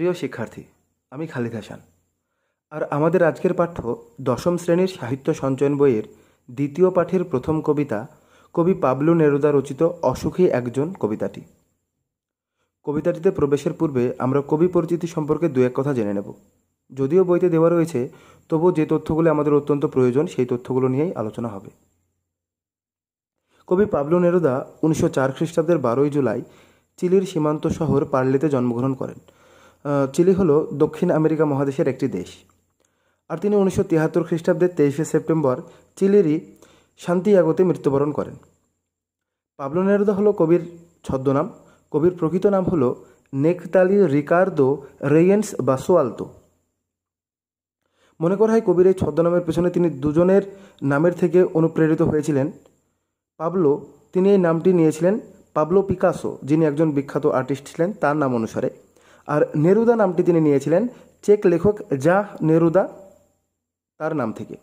প্রিয় শিক্ষার্থী আমি খালিদ হাসান আর আমাদের আজকের পাঠ্য দশম শ্রেণীর সাহিত্য সঞ্চয়ন বইয়ের দ্বিতীয় পাঠের প্রথম কবিতা কবি পাবলু নেরুদা রচিত অসুখী একজন কবিতাটি কবিতাটিতে প্রবেশের পূর্বে আমরা কবি পরিচিতি সম্পর্কে দু এক কথা জেনে নেব যদিও বইতে দেওয়া রয়েছে তবু যে তথ্যগুলো আমাদের অত্যন্ত প্রয়োজন সেই তথ্যগুলো নিয়েই আলোচনা হবে কবি পাবলু নেরুদা উনিশশো চার খ্রিস্টাব্দের বারোই জুলাই চিলির সীমান্ত শহর পার্লিতে জন্মগ্রহণ করেন চিলি হলো দক্ষিণ আমেরিকা মহাদেশের একটি দেশ আর তিনি উনিশশো তিয়াত্তর খ্রিস্টাব্দে তেইশে সেপ্টেম্বর চিলিরই শান্তিয়াগোতে মৃত্যুবরণ করেন পাবলো নেরুদা হলো কবির ছদ্মনাম কবির প্রকৃত নাম হলো নেকতালি রিকার্দো রেয়েন্স বাসোয়ালতো মনে করা হয় কবির এই ছদ্মনামের পেছনে তিনি দুজনের নামের থেকে অনুপ্রেরিত হয়েছিলেন পাবলো তিনি এই নামটি নিয়েছিলেন পাবলো পিকাসো যিনি একজন বিখ্যাত আর্টিস্ট ছিলেন তার নাম অনুসারে আর নেরুদা নামটি তিনি নিয়েছিলেন চেক লেখক যা নেরুদা তার নাম থেকে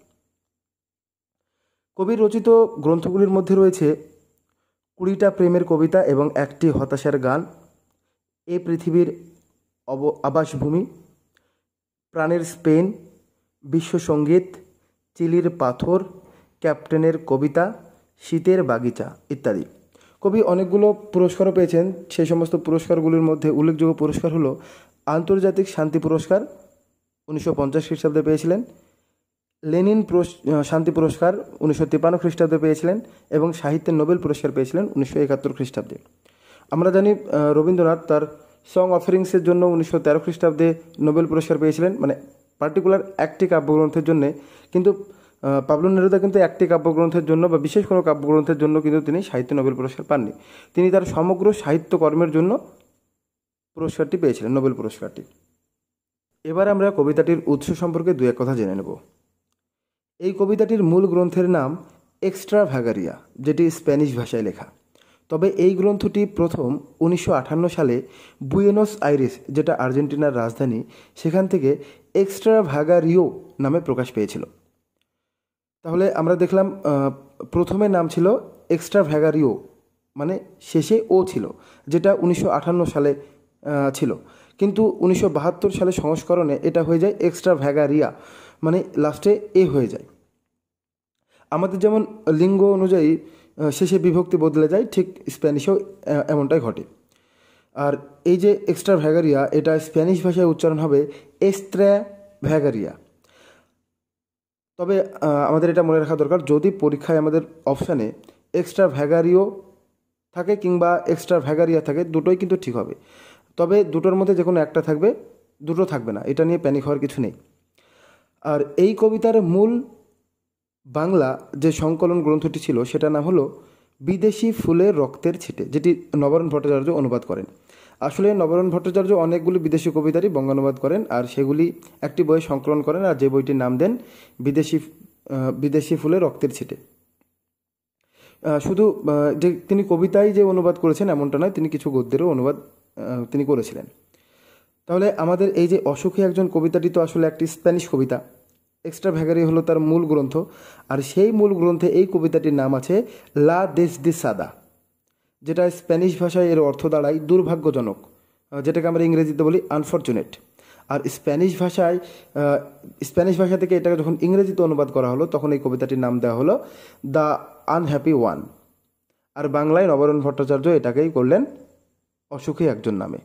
কবির রচিত গ্রন্থগুলির মধ্যে রয়েছে কুড়িটা প্রেমের কবিতা এবং একটি হতাশার গান এ পৃথিবীর অব আবাসভূমি প্রাণের স্পেন বিশ্বসঙ্গীত চিলির পাথর ক্যাপ্টেনের কবিতা শীতের বাগিচা ইত্যাদি কবি অনেকগুলো পুরস্কারও পেয়েছেন সেই সমস্ত পুরস্কারগুলির মধ্যে উল্লেখযোগ্য পুরস্কার হলো আন্তর্জাতিক শান্তি পুরস্কার উনিশশো পঞ্চাশ খ্রিস্টাব্দে পেয়েছিলেন লেনিন শান্তি পুরস্কার উনিশশো তিপ্পান্ন খ্রিস্টাব্দে পেয়েছিলেন এবং সাহিত্যের নোবেল পুরস্কার পেয়েছিলেন উনিশশো একাত্তর খ্রিস্টাব্দে আমরা জানি রবীন্দ্রনাথ তার সং অফারিংসের জন্য উনিশশো তেরো খ্রিস্টাব্দে নোবেল পুরস্কার পেয়েছিলেন মানে পার্টিকুলার একটি কাব্যগ্রন্থের জন্যে কিন্তু পাবলো নেরুদা কিন্তু একটি কাব্যগ্রন্থের জন্য বা বিশেষ কোনো কাব্যগ্রন্থের জন্য কিন্তু তিনি সাহিত্য নোবেল পুরস্কার পাননি তিনি তার সমগ্র সাহিত্যকর্মের জন্য পুরস্কারটি পেয়েছিলেন নোবেল পুরস্কারটি এবার আমরা কবিতাটির উৎস সম্পর্কে দু এক কথা জেনে নেব এই কবিতাটির মূল গ্রন্থের নাম এক্সট্রা ভাগারিয়া যেটি স্প্যানিশ ভাষায় লেখা তবে এই গ্রন্থটি প্রথম উনিশশো সালে বুয়েনোস আইরিস যেটা আর্জেন্টিনার রাজধানী সেখান থেকে এক্সট্রা ভাগারিও নামে প্রকাশ পেয়েছিল তাহলে আমরা দেখলাম প্রথমে নাম ছিল এক্সট্রা ভ্যাগারিও মানে শেষে ও ছিল যেটা উনিশশো সালে ছিল কিন্তু উনিশশো সালে সংস্করণে এটা হয়ে যায় এক্সট্রা ভ্যাগারিয়া মানে লাস্টে এ হয়ে যায় আমাদের যেমন লিঙ্গ অনুযায়ী শেষে বিভক্তি বদলে যায় ঠিক স্প্যানিশেও এমনটাই ঘটে আর এই যে এক্সট্রা ভ্যাগারিয়া এটা স্প্যানিশ ভাষায় উচ্চারণ হবে এস্ত্র্যা ভ্যাগারিয়া তবে আমাদের এটা মনে রাখা দরকার যদি পরীক্ষায় আমাদের অপশানে এক্সট্রা ভ্যাগারিও থাকে কিংবা এক্সট্রা ভ্যাগারিয়া থাকে দুটোই কিন্তু ঠিক হবে তবে দুটোর মধ্যে যে কোনো একটা থাকবে দুটো থাকবে না এটা নিয়ে প্যানিক হওয়ার কিছু নেই আর এই কবিতার মূল বাংলা যে সংকলন গ্রন্থটি ছিল সেটা নাম হলো বিদেশি ফুলের রক্তের ছিটে যেটি নবরণ ভট্টাচার্য অনুবাদ করেন আসলে নবরণ ভট্টাচার্য অনেকগুলি বিদেশি কবিতারই বঙ্গানুবাদ করেন আর সেগুলি একটি বই সংকলন করেন আর যে বইটির নাম দেন বিদেশি বিদেশি ফুলে রক্তের ছিটে শুধু যে তিনি কবিতায় যে অনুবাদ করেছেন এমনটা নয় তিনি কিছু গদ্যেরও অনুবাদ তিনি করেছিলেন তাহলে আমাদের এই যে অসুখী একজন কবিতাটি তো আসলে একটি স্প্যানিশ কবিতা এক্সট্রা ভ্যাগারি হলো তার মূল গ্রন্থ আর সেই মূল গ্রন্থে এই কবিতাটির নাম আছে লা দেশ দি সাদা যেটা স্প্যানিশ ভাষায় এর অর্থ দাঁড়ায় দুর্ভাগ্যজনক যেটাকে আমরা ইংরেজিতে বলি আনফর্চুনেট আর স্প্যানিশ ভাষায় স্প্যানিশ ভাষা থেকে এটাকে যখন ইংরেজিতে অনুবাদ করা হলো তখন এই কবিতাটির নাম দেওয়া হলো দ্য আনহ্যাপি ওয়ান আর বাংলায় নবরণ ভট্টাচার্য এটাকেই করলেন অসুখী একজন নামে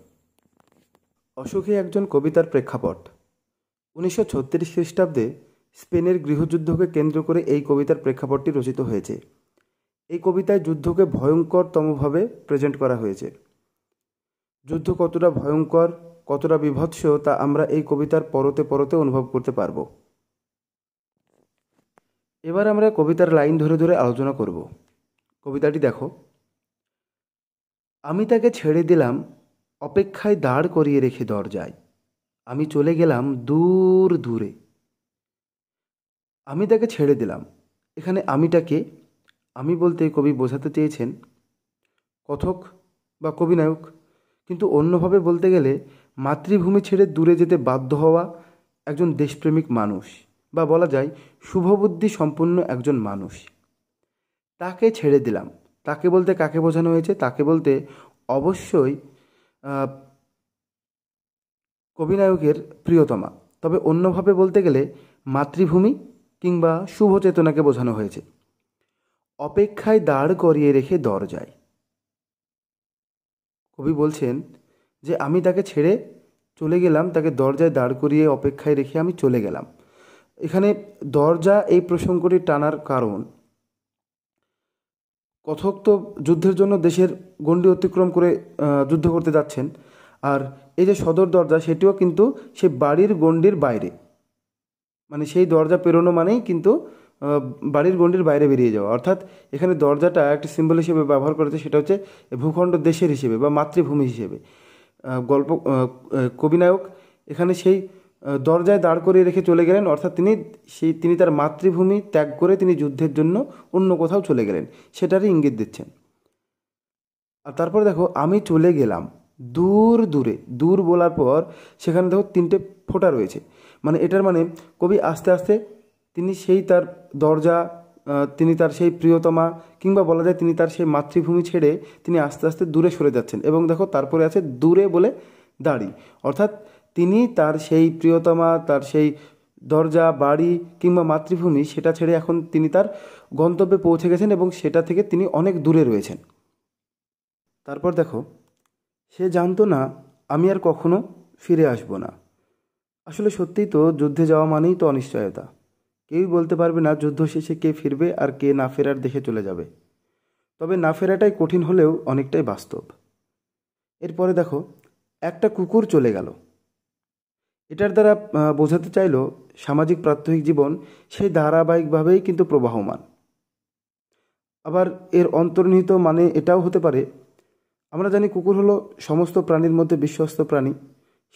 অসুখী একজন কবিতার প্রেক্ষাপট উনিশশো ছত্রিশ খ্রিস্টাব্দে স্পেনের গৃহযুদ্ধকে কেন্দ্র করে এই কবিতার প্রেক্ষাপটটি রচিত হয়েছে এই কবিতায় যুদ্ধকে ভয়ঙ্করতমভাবে প্রেজেন্ট করা হয়েছে যুদ্ধ কতটা ভয়ঙ্কর কতটা বিভৎস তা আমরা এই কবিতার পরতে পরতে অনুভব করতে পারব এবার আমরা কবিতার লাইন ধরে ধরে আলোচনা করব কবিতাটি দেখো আমি তাকে ছেড়ে দিলাম অপেক্ষায় দাঁড় করিয়ে রেখে দরজায় আমি চলে গেলাম দূর দূরে আমি তাকে ছেড়ে দিলাম এখানে আমিটাকে আমি বলতে কবি বোঝাতে চেয়েছেন কথক বা কবি নায়ক কিন্তু অন্যভাবে বলতে গেলে মাতৃভূমি ছেড়ে দূরে যেতে বাধ্য হওয়া একজন দেশপ্রেমিক মানুষ বা বলা যায় শুভবুদ্ধি সম্পন্ন একজন মানুষ তাকে ছেড়ে দিলাম তাকে বলতে কাকে বোঝানো হয়েছে তাকে বলতে অবশ্যই নায়কের প্রিয়তমা তবে অন্যভাবে বলতে গেলে মাতৃভূমি কিংবা শুভ চেতনাকে বোঝানো হয়েছে অপেক্ষায় দাঁড় করিয়ে রেখে দরজায় কবি বলছেন যে আমি তাকে ছেড়ে চলে গেলাম তাকে দরজায় দাঁড় করিয়ে অপেক্ষায় রেখে আমি চলে গেলাম এখানে দরজা এই প্রসঙ্গটি টানার কারণ কথক তো যুদ্ধের জন্য দেশের গণ্ডি অতিক্রম করে যুদ্ধ করতে যাচ্ছেন আর এই যে সদর দরজা সেটিও কিন্তু সে বাড়ির গণ্ডির বাইরে মানে সেই দরজা পেরোনো মানেই কিন্তু বাড়ির গণ্ডির বাইরে বেরিয়ে যাওয়া অর্থাৎ এখানে দরজাটা একটা সিম্বল হিসেবে ব্যবহার করেছে সেটা হচ্ছে ভূখণ্ড দেশের হিসেবে বা মাতৃভূমি হিসেবে গল্প কবিনায়ক এখানে সেই দরজায় দাঁড় করিয়ে রেখে চলে গেলেন অর্থাৎ তিনি সেই তিনি তার মাতৃভূমি ত্যাগ করে তিনি যুদ্ধের জন্য অন্য কোথাও চলে গেলেন সেটারই ইঙ্গিত দিচ্ছেন আর তারপরে দেখো আমি চলে গেলাম দূর দূরে দূর বলার পর সেখানে দেখো তিনটে ফোঁটা রয়েছে মানে এটার মানে কবি আস্তে আস্তে তিনি সেই তার দরজা তিনি তার সেই প্রিয়তমা কিংবা বলা যায় তিনি তার সেই মাতৃভূমি ছেড়ে তিনি আস্তে আস্তে দূরে সরে যাচ্ছেন এবং দেখো তারপরে আছে দূরে বলে দাড়ি অর্থাৎ তিনি তার সেই প্রিয়তমা তার সেই দরজা বাড়ি কিংবা মাতৃভূমি সেটা ছেড়ে এখন তিনি তার গন্তব্যে পৌঁছে গেছেন এবং সেটা থেকে তিনি অনেক দূরে রয়েছেন তারপর দেখো সে জানতো না আমি আর কখনো ফিরে আসবো না আসলে সত্যিই তো যুদ্ধে যাওয়া মানেই তো অনিশ্চয়তা কেউই বলতে পারবে না যুদ্ধ শেষে কে ফিরবে আর কে না ফেরার দেখে চলে যাবে তবে না ফেরাটাই কঠিন হলেও অনেকটাই বাস্তব এরপরে দেখো একটা কুকুর চলে গেল এটার দ্বারা বোঝাতে চাইল সামাজিক প্রাত্যহিক জীবন সেই ধারাবাহিকভাবেই কিন্তু প্রবাহমান আবার এর অন্তর্নিহিত মানে এটাও হতে পারে আমরা জানি কুকুর হলো সমস্ত প্রাণীর মধ্যে বিশ্বস্ত প্রাণী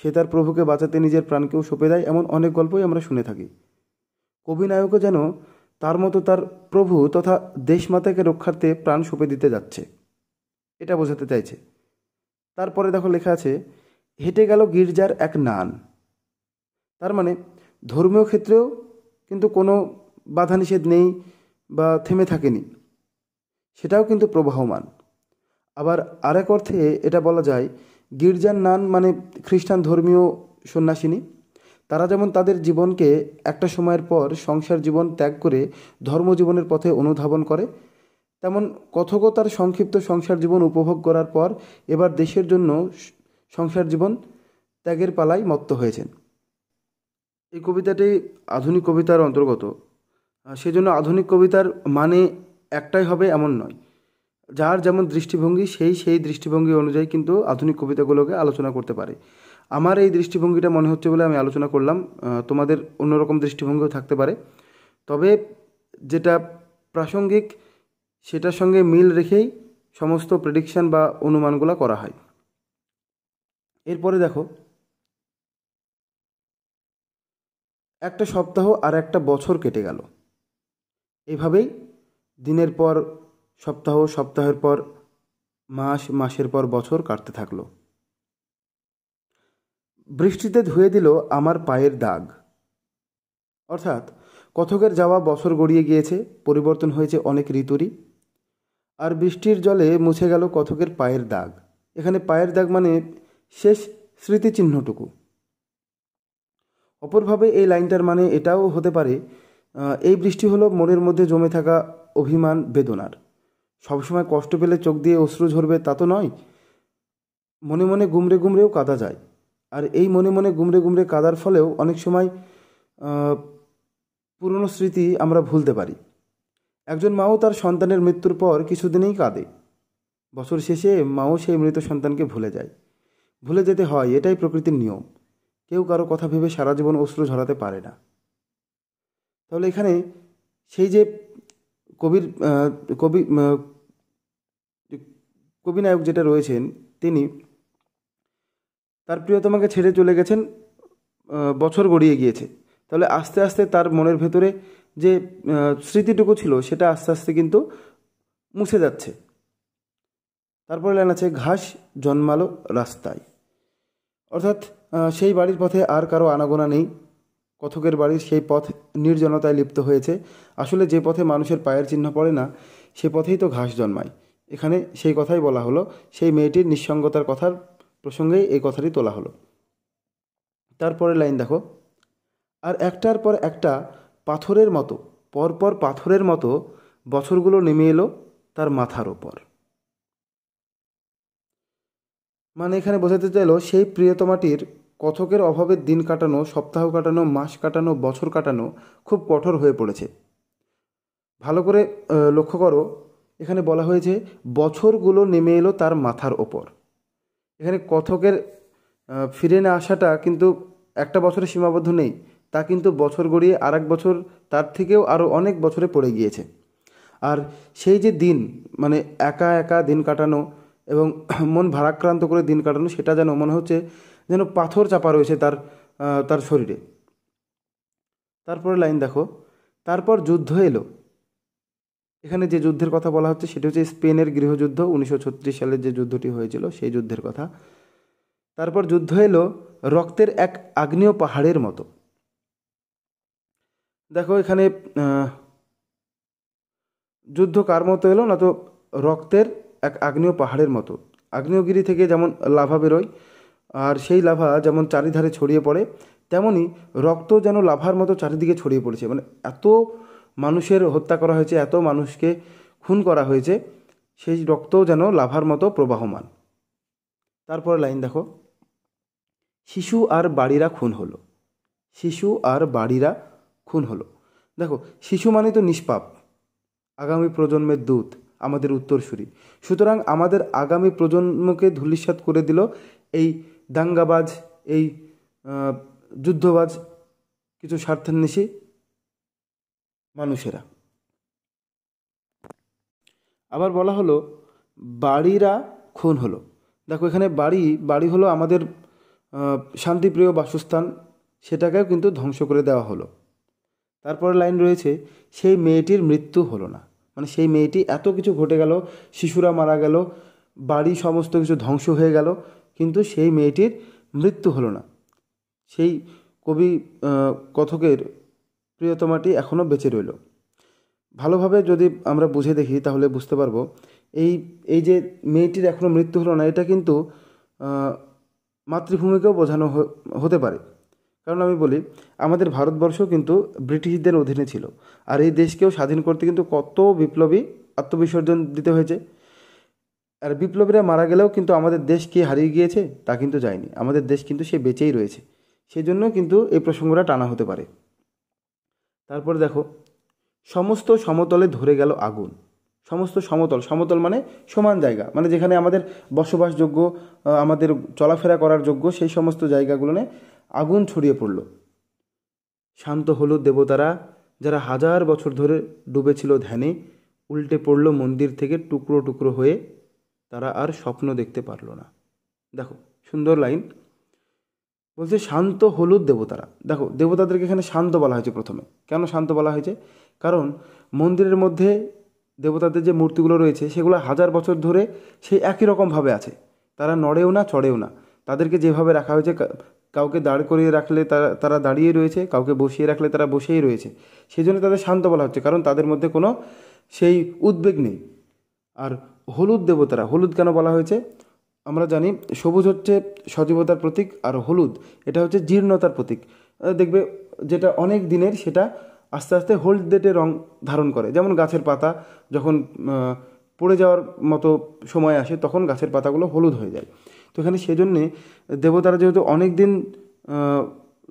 সে তার প্রভুকে বাঁচাতে নিজের প্রাণকেও সঁপে দেয় এমন অনেক গল্পই আমরা শুনে থাকি কবি নায়কও যেন তার মতো তার প্রভু তথা দেশমাতাকে রক্ষার্থে প্রাণ সঁপে দিতে যাচ্ছে এটা বোঝাতে চাইছে তারপরে দেখো লেখা আছে হেঁটে গেল গির্জার এক নান তার মানে ধর্মীয় ক্ষেত্রেও কিন্তু কোনো বাধা নিষেধ নেই বা থেমে থাকেনি সেটাও কিন্তু প্রবাহমান আবার আরেক অর্থে এটা বলা যায় গির্জার নান মানে খ্রিস্টান ধর্মীয় সন্ন্যাসিনী তারা যেমন তাদের জীবনকে একটা সময়ের পর সংসার জীবন ত্যাগ করে ধর্মজীবনের পথে অনুধাবন করে তেমন তার সংক্ষিপ্ত সংসার জীবন উপভোগ করার পর এবার দেশের জন্য সংসার জীবন ত্যাগের পালায় মত্ত হয়েছেন এই কবিতাটি আধুনিক কবিতার অন্তর্গত সেজন্য আধুনিক কবিতার মানে একটাই হবে এমন নয় যার যেমন দৃষ্টিভঙ্গি সেই সেই দৃষ্টিভঙ্গি অনুযায়ী কিন্তু আধুনিক কবিতাগুলোকে আলোচনা করতে পারে আমার এই দৃষ্টিভঙ্গিটা মনে হচ্ছে বলে আমি আলোচনা করলাম তোমাদের অন্যরকম দৃষ্টিভঙ্গিও থাকতে পারে তবে যেটা প্রাসঙ্গিক সেটার সঙ্গে মিল রেখেই সমস্ত প্রেডিকশান বা অনুমানগুলো করা হয় এরপরে দেখো একটা সপ্তাহ আর একটা বছর কেটে গেল এভাবেই দিনের পর সপ্তাহ সপ্তাহের পর মাস মাসের পর বছর কাটতে থাকলো বৃষ্টিতে ধুয়ে দিল আমার পায়ের দাগ অর্থাৎ কথকের যাওয়া বছর গড়িয়ে গিয়েছে পরিবর্তন হয়েছে অনেক ঋতুরই আর বৃষ্টির জলে মুছে গেল কথকের পায়ের দাগ এখানে পায়ের দাগ মানে শেষ স্মৃতিচিহ্নটুকু অপরভাবে এই লাইনটার মানে এটাও হতে পারে এই বৃষ্টি হলো মনের মধ্যে জমে থাকা অভিমান বেদনার সবসময় কষ্ট পেলে চোখ দিয়ে অশ্রু ঝরবে তা তো নয় মনে মনে গুমরে গুমরেও কাঁদা যায় আর এই মনে মনে গুমরে গুমরে কাদার ফলেও অনেক সময় পুরনো স্মৃতি আমরা ভুলতে পারি একজন মাও তার সন্তানের মৃত্যুর পর কিছুদিনেই কাঁদে বছর শেষে মাও সেই মৃত সন্তানকে ভুলে যায় ভুলে যেতে হয় এটাই প্রকৃতির নিয়ম কেউ কারো কথা ভেবে সারা জীবন অশ্রু ঝরাতে পারে না তাহলে এখানে সেই যে কবির কবি কবি নায়ক যেটা রয়েছেন তিনি তার প্রিয়তমাকে ছেড়ে চলে গেছেন বছর গড়িয়ে গিয়েছে তাহলে আস্তে আস্তে তার মনের ভেতরে যে স্মৃতিটুকু ছিল সেটা আস্তে আস্তে কিন্তু মুছে যাচ্ছে তারপরে লাইন আছে ঘাস জন্মালো রাস্তায় অর্থাৎ সেই বাড়ির পথে আর কারো আনাগোনা নেই কথকের বাড়ির সেই পথ নির্জনতায় লিপ্ত হয়েছে আসলে যে পথে মানুষের পায়ের চিহ্ন পড়ে না সে পথেই তো ঘাস জন্মায় এখানে সেই কথাই বলা হলো সেই মেয়েটির নিঃসঙ্গতার কথার প্রসঙ্গেই এই কথাটি তোলা হলো তারপরে লাইন দেখো আর একটার পর একটা পাথরের মতো পরপর পাথরের মতো বছরগুলো নেমে এলো তার মাথার ওপর মানে এখানে বোঝাতে চাইল সেই প্রিয়তমাটির কথকের অভাবে দিন কাটানো সপ্তাহ কাটানো মাস কাটানো বছর কাটানো খুব কঠোর হয়ে পড়েছে ভালো করে লক্ষ্য করো এখানে বলা হয়েছে বছরগুলো নেমে এলো তার মাথার ওপর এখানে কথকের ফিরে না আসাটা কিন্তু একটা বছরে সীমাবদ্ধ নেই তা কিন্তু বছর গড়িয়ে আর বছর তার থেকেও আরও অনেক বছরে পড়ে গিয়েছে আর সেই যে দিন মানে একা একা দিন কাটানো এবং মন ভারাক্রান্ত করে দিন কাটানো সেটা যেন মনে হচ্ছে যেন পাথর চাপা রয়েছে তার তার শরীরে তারপরে লাইন দেখো তারপর যুদ্ধ এলো এখানে যে যুদ্ধের কথা বলা হচ্ছে সেটি হচ্ছে স্পেনের গৃহযুদ্ধ উনিশশো সালের যে যুদ্ধটি হয়েছিল সেই যুদ্ধের কথা তারপর যুদ্ধ এলো রক্তের এক আগ্নেয় পাহাড়ের মতো দেখো এখানে যুদ্ধ কার মতো এলো না তো রক্তের এক আগ্নেয় পাহাড়ের মতো আগ্নেয়গিরি থেকে যেমন লাভা বেরোয় আর সেই লাভা যেমন চারিধারে ছড়িয়ে পড়ে তেমনই রক্ত যেন লাভার মতো চারিদিকে ছড়িয়ে পড়েছে মানে এত মানুষের হত্যা করা হয়েছে এত মানুষকে খুন করা হয়েছে সেই রক্ত যেন লাভার মতো প্রবাহমান তারপর লাইন দেখো শিশু আর বাড়িরা খুন হলো শিশু আর বাড়িরা খুন হলো দেখো শিশু মানে তো নিষ্পাপ আগামী প্রজন্মের দূত আমাদের উত্তরসূরি সুতরাং আমাদের আগামী প্রজন্মকে ধূলিসাৎ করে দিল এই দাঙ্গাবাজ এই যুদ্ধবাজ কিছু স্বার্থান্বেষী মানুষেরা আবার বলা হলো বাড়িরা খুন হলো দেখো এখানে বাড়ি বাড়ি হলো আমাদের শান্তিপ্রিয় বাসস্থান সেটাকেও কিন্তু ধ্বংস করে দেওয়া হলো তারপরে লাইন রয়েছে সেই মেয়েটির মৃত্যু হলো না মানে সেই মেয়েটি এত কিছু ঘটে গেল শিশুরা মারা গেল বাড়ি সমস্ত কিছু ধ্বংস হয়ে গেল কিন্তু সেই মেয়েটির মৃত্যু হলো না সেই কবি কথকের প্রিয়তমাটি এখনও বেঁচে রইল ভালোভাবে যদি আমরা বুঝে দেখি তাহলে বুঝতে পারবো এই এই যে মেয়েটির এখনও মৃত্যু হলো না এটা কিন্তু মাতৃভূমিকেও বোঝানো হতে পারে কারণ আমি বলি আমাদের ভারতবর্ষ কিন্তু ব্রিটিশদের অধীনে ছিল আর এই দেশকেও স্বাধীন করতে কিন্তু কত বিপ্লবী আত্মবিসর্জন দিতে হয়েছে আর বিপ্লবীরা মারা গেলেও কিন্তু আমাদের দেশ কি হারিয়ে গিয়েছে তা কিন্তু যায়নি আমাদের দেশ কিন্তু সে বেঁচেই রয়েছে সেই জন্য কিন্তু এই প্রসঙ্গটা টানা হতে পারে তারপরে দেখো সমস্ত সমতলে ধরে গেল আগুন সমস্ত সমতল সমতল মানে সমান জায়গা মানে যেখানে আমাদের বসবাসযোগ্য আমাদের চলাফেরা করার যোগ্য সেই সমস্ত জায়গাগুলোনে আগুন ছড়িয়ে পড়ল শান্ত হলো দেবতারা যারা হাজার বছর ধরে ডুবেছিল ধ্যানে উল্টে পড়ল মন্দির থেকে টুকরো টুকরো হয়ে তারা আর স্বপ্ন দেখতে পারল না দেখো সুন্দর লাইন বলছে শান্ত হলুদ দেবতারা দেখো দেবতাদেরকে এখানে শান্ত বলা হয়েছে প্রথমে কেন শান্ত বলা হয়েছে কারণ মন্দিরের মধ্যে দেবতাদের যে মূর্তিগুলো রয়েছে সেগুলো হাজার বছর ধরে সেই একই রকমভাবে আছে তারা নড়েও না চড়েও না তাদেরকে যেভাবে রাখা হয়েছে কাউকে দাঁড় করিয়ে রাখলে তারা তারা দাঁড়িয়ে রয়েছে কাউকে বসিয়ে রাখলে তারা বসেই রয়েছে সেই জন্য তাদের শান্ত বলা হচ্ছে কারণ তাদের মধ্যে কোনো সেই উদ্বেগ নেই আর হলুদ দেবতারা হলুদ কেন বলা হয়েছে আমরা জানি সবুজ হচ্ছে সজীবতার প্রতীক আর হলুদ এটা হচ্ছে জীর্ণতার প্রতীক দেখবে যেটা অনেক দিনের সেটা আস্তে আস্তে হলদেটে রং ধারণ করে যেমন গাছের পাতা যখন পড়ে যাওয়ার মতো সময় আসে তখন গাছের পাতাগুলো হলুদ হয়ে যায় তো এখানে সেজন্যে দেবতারা যেহেতু অনেক দিন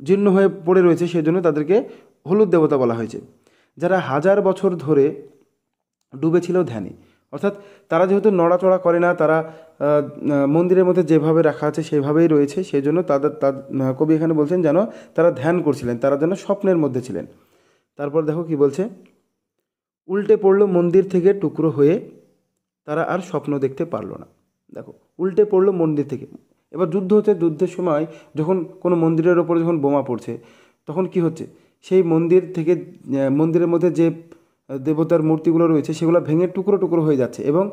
জীর্ণ হয়ে পড়ে রয়েছে সেই জন্য তাদেরকে হলুদ দেবতা বলা হয়েছে যারা হাজার বছর ধরে ডুবে ছিল ধ্যানে অর্থাৎ তারা যেহেতু নড়াচড়া করে না তারা মন্দিরের মধ্যে যেভাবে রাখা আছে সেভাবেই রয়েছে সেই জন্য তাদের কবি এখানে বলছেন যেন তারা ধ্যান করছিলেন তারা যেন স্বপ্নের মধ্যে ছিলেন তারপর দেখো কি বলছে উল্টে পড়ল মন্দির থেকে টুকরো হয়ে তারা আর স্বপ্ন দেখতে পারলো না দেখো উল্টে পড়লো মন্দির থেকে এবার যুদ্ধ হচ্ছে যুদ্ধের সময় যখন কোনো মন্দিরের ওপরে যখন বোমা পড়ছে তখন কি হচ্ছে সেই মন্দির থেকে মন্দিরের মধ্যে যে দেবতার মূর্তিগুলো রয়েছে সেগুলো ভেঙে টুকরো টুকরো হয়ে যাচ্ছে এবং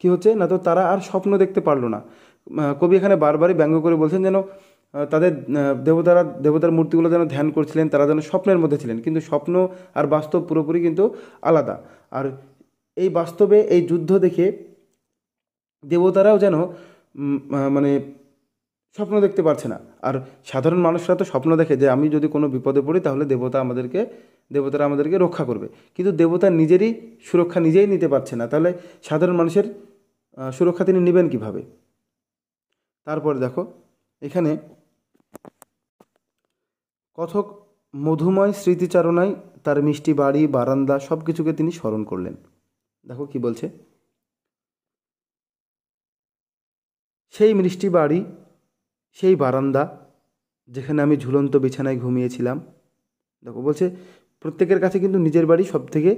কি হচ্ছে না তো তারা আর স্বপ্ন দেখতে পারলো না কবি এখানে বারবারই ব্যঙ্গ করে বলছেন যেন তাদের দেবতারা দেবতার মূর্তিগুলো যেন ধ্যান করছিলেন তারা যেন স্বপ্নের মধ্যে ছিলেন কিন্তু স্বপ্ন আর বাস্তব পুরোপুরি কিন্তু আলাদা আর এই বাস্তবে এই যুদ্ধ দেখে দেবতারাও যেন মানে স্বপ্ন দেখতে পারছে না আর সাধারণ মানুষরা তো স্বপ্ন দেখে যে আমি যদি কোনো বিপদে পড়ি তাহলে দেবতা আমাদেরকে দেবতারা আমাদেরকে রক্ষা করবে কিন্তু দেবতা নিজেরই সুরক্ষা নিজেই নিতে পারছে না তাহলে সাধারণ মানুষের সুরক্ষা তিনি নেবেন কিভাবে তারপর দেখো এখানে কথক মধুময় স্মৃতিচারণায় তার মিষ্টি বাড়ি বারান্দা সব কিছুকে তিনি স্মরণ করলেন দেখো কি বলছে সেই মিষ্টি বাড়ি সেই বারান্দা যেখানে আমি ঝুলন্ত বিছানায় ঘুমিয়েছিলাম দেখো বলছে প্রত্যেকের কাছে কিন্তু নিজের বাড়ি সবথেকে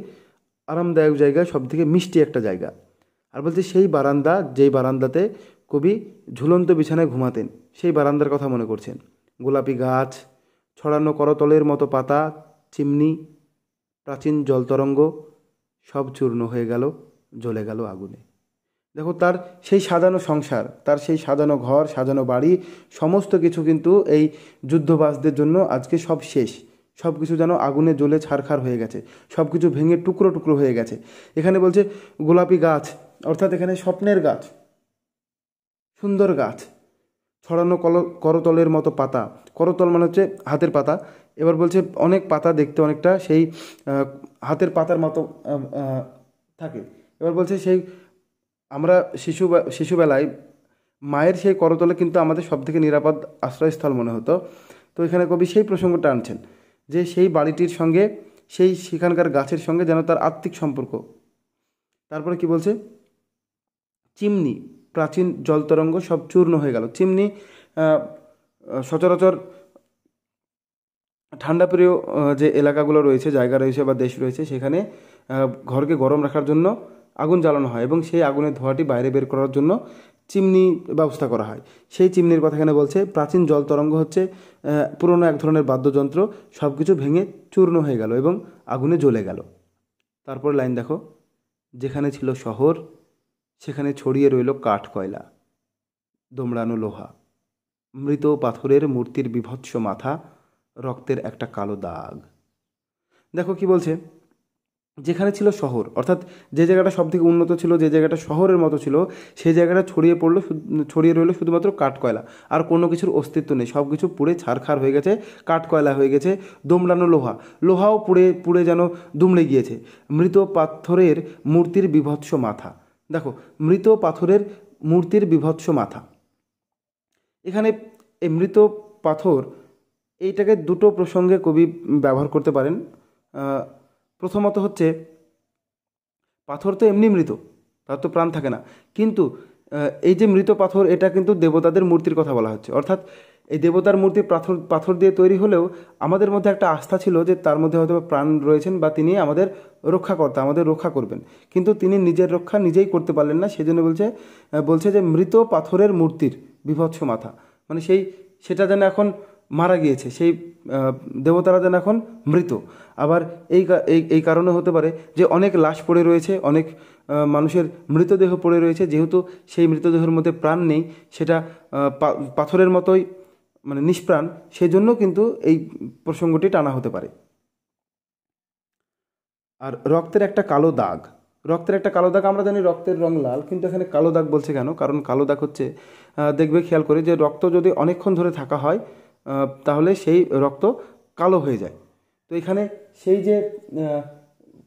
আরামদায়ক জায়গা সবথেকে মিষ্টি একটা জায়গা আর বলছে সেই বারান্দা যেই বারান্দাতে কবি ঝুলন্ত বিছানায় ঘুমাতেন সেই বারান্দার কথা মনে করছেন গোলাপি গাছ ছড়ানো করতলের মতো পাতা চিমনি প্রাচীন জলতরঙ্গ সব চূর্ণ হয়ে গেল জ্বলে গেল আগুনে দেখো তার সেই সাজানো সংসার তার সেই সাজানো ঘর সাজানো বাড়ি সমস্ত কিছু কিন্তু এই যুদ্ধবাসদের জন্য আজকে সব শেষ সব কিছু যেন আগুনে জ্বলে ছারখার হয়ে গেছে সব কিছু ভেঙে টুকরো টুকরো হয়ে গেছে এখানে বলছে গোলাপি গাছ অর্থাৎ এখানে স্বপ্নের গাছ সুন্দর গাছ ছড়ানো কল করতলের মতো পাতা করতল মানে হচ্ছে হাতের পাতা এবার বলছে অনেক পাতা দেখতে অনেকটা সেই হাতের পাতার মতো থাকে এবার বলছে সেই আমরা শিশু শিশুবেলায় মায়ের সেই করতলে কিন্তু আমাদের সবথেকে নিরাপদ আশ্রয়স্থল মনে হতো তো এখানে কবি সেই প্রসঙ্গটা আনছেন যে সেই বাড়িটির সঙ্গে সেই সেখানকার গাছের সঙ্গে যেন তার আত্মিক সম্পর্ক তারপরে কি বলছে চিমনি প্রাচীন জলতরঙ্গ সব চূর্ণ হয়ে গেল চিমনি সচরাচর ঠান্ডা প্রিয় যে এলাকাগুলো রয়েছে জায়গা রয়েছে বা দেশ রয়েছে সেখানে ঘরকে গরম রাখার জন্য আগুন জ্বালানো হয় এবং সেই আগুনের ধোঁয়াটি বাইরে বের করার জন্য চিমনি ব্যবস্থা করা হয় সেই চিমনির কথা এখানে বলছে প্রাচীন জল তরঙ্গ হচ্ছে পুরনো এক ধরনের বাদ্যযন্ত্র সব কিছু ভেঙে চূর্ণ হয়ে গেল এবং আগুনে জ্বলে গেল তারপর লাইন দেখো যেখানে ছিল শহর সেখানে ছড়িয়ে রইল কাঠ কয়লা দোমড়ানো লোহা মৃত পাথরের মূর্তির বিভৎস মাথা রক্তের একটা কালো দাগ দেখো কি বলছে যেখানে ছিল শহর অর্থাৎ যে জায়গাটা সবথেকে উন্নত ছিল যে জায়গাটা শহরের মতো ছিল সেই জায়গাটা ছড়িয়ে পড়লো ছড়িয়ে রইলো শুধুমাত্র কাঠকয়লা আর কোনো কিছুর অস্তিত্ব নেই সব কিছু পুড়ে ছারখার হয়ে গেছে কাঠকয়লা হয়ে গেছে দোমড়ানো লোহা লোহাও পুড়ে পুড়ে যেন দুমড়ে গিয়েছে মৃত পাথরের মূর্তির বিভৎস মাথা দেখো মৃত পাথরের মূর্তির বিভৎস মাথা এখানে এই মৃত পাথর এইটাকে দুটো প্রসঙ্গে কবি ব্যবহার করতে পারেন প্রথমত হচ্ছে পাথর তো এমনি মৃত তার তো প্রাণ থাকে না কিন্তু এই যে মৃত পাথর এটা কিন্তু দেবতাদের মূর্তির কথা বলা হচ্ছে অর্থাৎ এই দেবতার মূর্তি পাথর পাথর দিয়ে তৈরি হলেও আমাদের মধ্যে একটা আস্থা ছিল যে তার মধ্যে হয়তো প্রাণ রয়েছেন বা তিনি আমাদের রক্ষাকর্তা আমাদের রক্ষা করবেন কিন্তু তিনি নিজের রক্ষা নিজেই করতে পারলেন না সেই জন্য বলছে বলছে যে মৃত পাথরের মূর্তির বিভৎস মাথা মানে সেই সেটা যেন এখন মারা গিয়েছে সেই দেবতারা যেন এখন মৃত আবার এই এই কারণে হতে পারে যে অনেক লাশ পড়ে রয়েছে অনেক মানুষের মৃতদেহ পড়ে রয়েছে যেহেতু সেই মৃতদেহের মধ্যে প্রাণ নেই সেটা পাথরের মতোই মানে নিষ্প্রাণ সেজন্য কিন্তু এই প্রসঙ্গটি টানা হতে পারে আর রক্তের একটা কালো দাগ রক্তের একটা কালো দাগ আমরা জানি রক্তের রং লাল কিন্তু এখানে কালো দাগ বলছে কেন কারণ কালো দাগ হচ্ছে দেখবে খেয়াল করে যে রক্ত যদি অনেকক্ষণ ধরে থাকা হয় তাহলে সেই রক্ত কালো হয়ে যায় তো এখানে সেই যে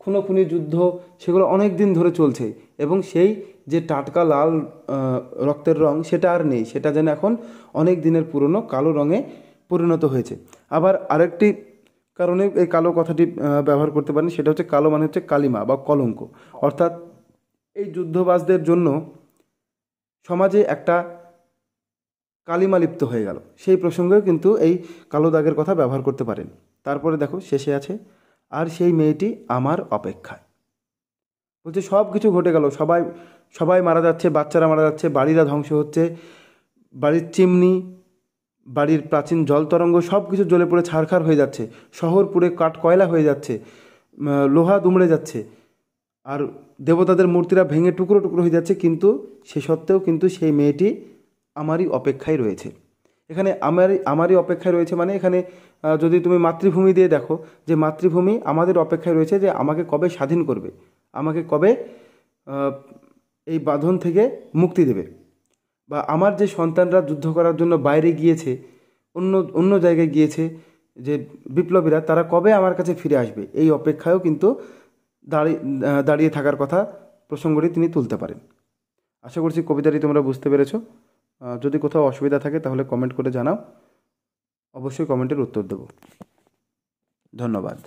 খুনোখুনি যুদ্ধ সেগুলো অনেক দিন ধরে চলছে এবং সেই যে টাটকা লাল রক্তের রং সেটা আর নেই সেটা যেন এখন অনেক দিনের পুরনো কালো রঙে পরিণত হয়েছে আবার আরেকটি কারণে এই কালো কথাটি ব্যবহার করতে পারেন সেটা হচ্ছে কালো মানে হচ্ছে কালিমা বা কলঙ্ক অর্থাৎ এই যুদ্ধবাজদের জন্য সমাজে একটা কালিমালিপ্ত হয়ে গেল সেই প্রসঙ্গেও কিন্তু এই কালো দাগের কথা ব্যবহার করতে পারেন তারপরে দেখো শেষে আছে আর সেই মেয়েটি আমার অপেক্ষায় বলছে সব কিছু ঘটে গেল সবাই সবাই মারা যাচ্ছে বাচ্চারা মারা যাচ্ছে বাড়িরা ধ্বংস হচ্ছে বাড়ির চিমনি বাড়ির প্রাচীন জল তরঙ্গ সব কিছু জ্বলে পড়ে ছাড়খাড় হয়ে যাচ্ছে শহর পুড়ে কাঠ কয়লা হয়ে যাচ্ছে লোহা দুমড়ে যাচ্ছে আর দেবতাদের মূর্তিরা ভেঙে টুকরো টুকরো হয়ে যাচ্ছে কিন্তু সে সত্ত্বেও কিন্তু সেই মেয়েটি আমারই অপেক্ষায় রয়েছে এখানে আমারই আমারই অপেক্ষায় রয়েছে মানে এখানে যদি তুমি মাতৃভূমি দিয়ে দেখো যে মাতৃভূমি আমাদের অপেক্ষায় রয়েছে যে আমাকে কবে স্বাধীন করবে আমাকে কবে এই বাঁধন থেকে মুক্তি দেবে বা আমার যে সন্তানরা যুদ্ধ করার জন্য বাইরে গিয়েছে অন্য অন্য জায়গায় গিয়েছে যে বিপ্লবীরা তারা কবে আমার কাছে ফিরে আসবে এই অপেক্ষায়ও কিন্তু দাঁড়িয়ে দাঁড়িয়ে থাকার কথা প্রসঙ্গটি তিনি তুলতে পারেন আশা করছি কবিতাটি তোমরা বুঝতে পেরেছো যদি কোথাও অসুবিধা থাকে তাহলে কমেন্ট করে জানাও অবশ্যই কমেন্টের উত্তর দেব ধন্যবাদ